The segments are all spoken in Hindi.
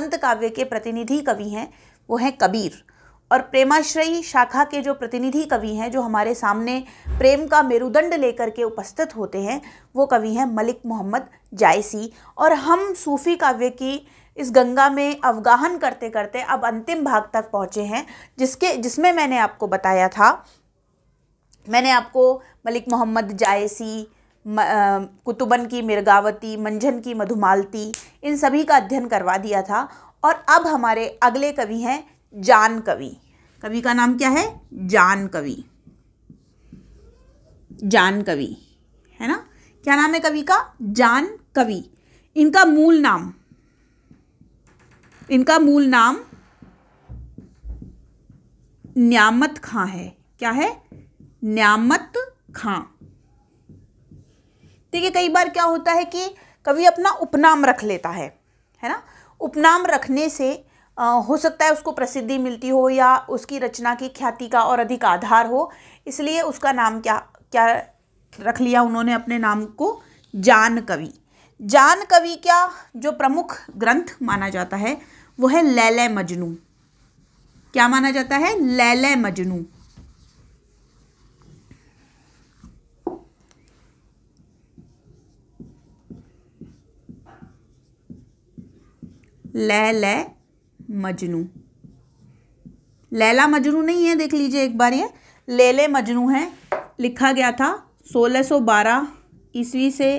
संत काव्य के प्रतिनिधि कवि हैं वो हैं कबीर और प्रेमाश्रयी शाखा के जो प्रतिनिधि कवि हैं जो हमारे सामने प्रेम का मेरुदंड लेकर के उपस्थित होते हैं वो कवि हैं मलिक मोहम्मद जायसी और हम सूफ़ी काव्य की इस गंगा में अवगाहन करते करते अब अंतिम भाग तक पहुँचे हैं जिसके जिसमें मैंने आपको बताया था मैंने आपको मलिक मोहम्मद जायसी कुतुबन की मिर्गावती मंझन की मधुमालती इन सभी का अध्ययन करवा दिया था और अब हमारे अगले कवि हैं जान कवि कवि का नाम क्या है जान कवि जान कवि है ना क्या नाम है कवि का जान कवि इनका मूल नाम इनका मूल नाम न्यामत खां है क्या है न्यामत खां देखिए कई बार क्या होता है कि कवि अपना उपनाम रख लेता है है ना उपनाम रखने से आ, हो सकता है उसको प्रसिद्धि मिलती हो या उसकी रचना की ख्याति का और अधिक आधार हो इसलिए उसका नाम क्या क्या रख लिया उन्होंने अपने नाम को जान कवि जान कवि का जो प्रमुख ग्रंथ माना जाता है वो है लैले मजनू क्या माना जाता है लैले मजनू लै लै मजनू लैला मजनू नहीं है देख लीजिए एक बार ये लेले मजनू है लिखा गया था 1612 ईस्वी से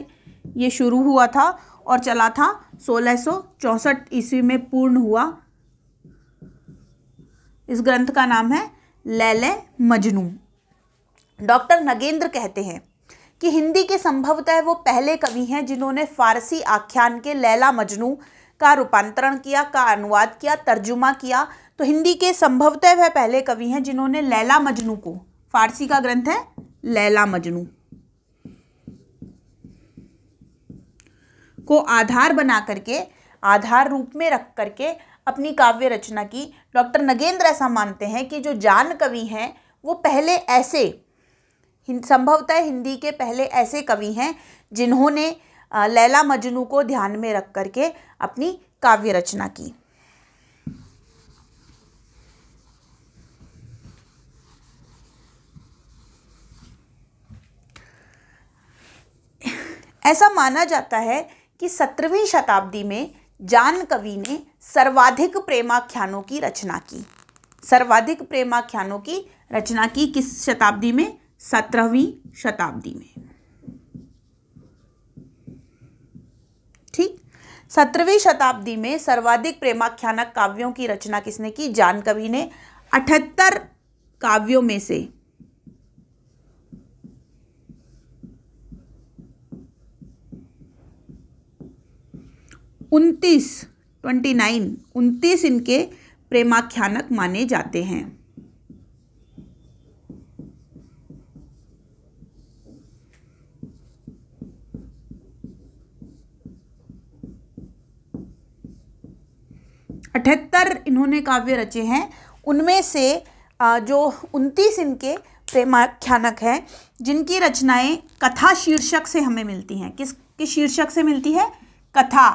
ये शुरू हुआ था और चला था 1664 ईस्वी में पूर्ण हुआ इस ग्रंथ का नाम है लैले मजनू डॉक्टर नगेंद्र कहते हैं कि हिंदी के संभवतः वो पहले कवि हैं जिन्होंने फारसी आख्यान के लैला मजनू का रूपांतरण किया का अनुवाद किया तर्जुमा किया तो हिंदी के संभवतः वह पहले कवि हैं जिन्होंने लैला मजनू को फारसी का ग्रंथ है लैला मजनू को आधार बना करके आधार रूप में रख करके अपनी काव्य रचना की डॉक्टर नगेंद्र ऐसा मानते हैं कि जो जान कवि हैं वो पहले ऐसे संभवतः हिंदी के पहले ऐसे कवि हैं जिन्होंने लैला मजनू को ध्यान में रख करके अपनी काव्य रचना की ऐसा माना जाता है कि सत्रहवीं शताब्दी में जान कवि ने सर्वाधिक प्रेमाख्यानों की रचना की सर्वाधिक प्रेमाख्यानों की रचना की किस शताब्दी में सत्रहवीं शताब्दी में ठीक सत्रहवीं शताब्दी में सर्वाधिक प्रेमाख्यानक काव्यों की रचना किसने की जानकवि ने अठहत्तर काव्यों में से उनतीस ट्वेंटी नाइन उनतीस इनके प्रेमाख्यानक माने जाते हैं अठहत्तर इन्होंने काव्य रचे हैं उनमें से जो उनतीस इनके प्रेमाख्यानक हैं जिनकी रचनाएं कथा शीर्षक से हमें मिलती हैं किस किस शीर्षक से मिलती है कथा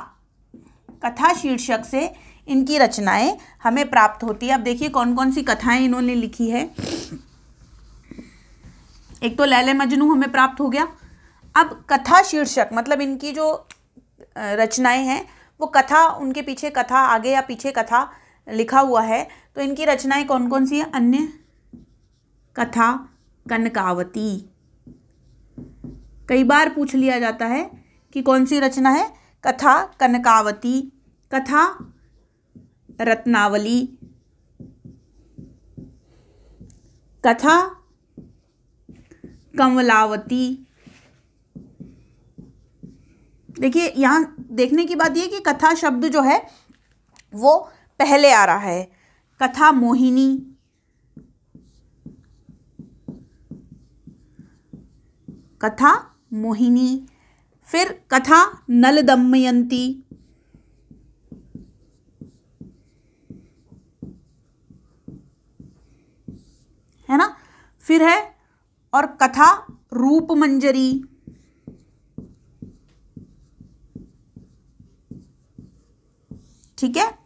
कथा शीर्षक से इनकी रचनाएं हमें प्राप्त होती है अब देखिए कौन कौन सी कथाएं इन्होंने लिखी है एक तो लैले मजनू हमें प्राप्त हो गया अब कथा शीर्षक मतलब इनकी जो रचनाएं हैं वो कथा उनके पीछे कथा आगे या पीछे कथा लिखा हुआ है तो इनकी रचनाएं कौन कौन सी हैं अन्य कथा कनकावती कई बार पूछ लिया जाता है कि कौन सी रचना है कथा कनकावती कथा रत्नावली कथा कमलावती देखिए यहाँ देखने की बात यह कि कथा शब्द जो है वो पहले आ रहा है कथा मोहिनी कथा मोहिनी फिर कथा नल दमयंती है ना फिर है और कथा रूप मंजरी ठीक है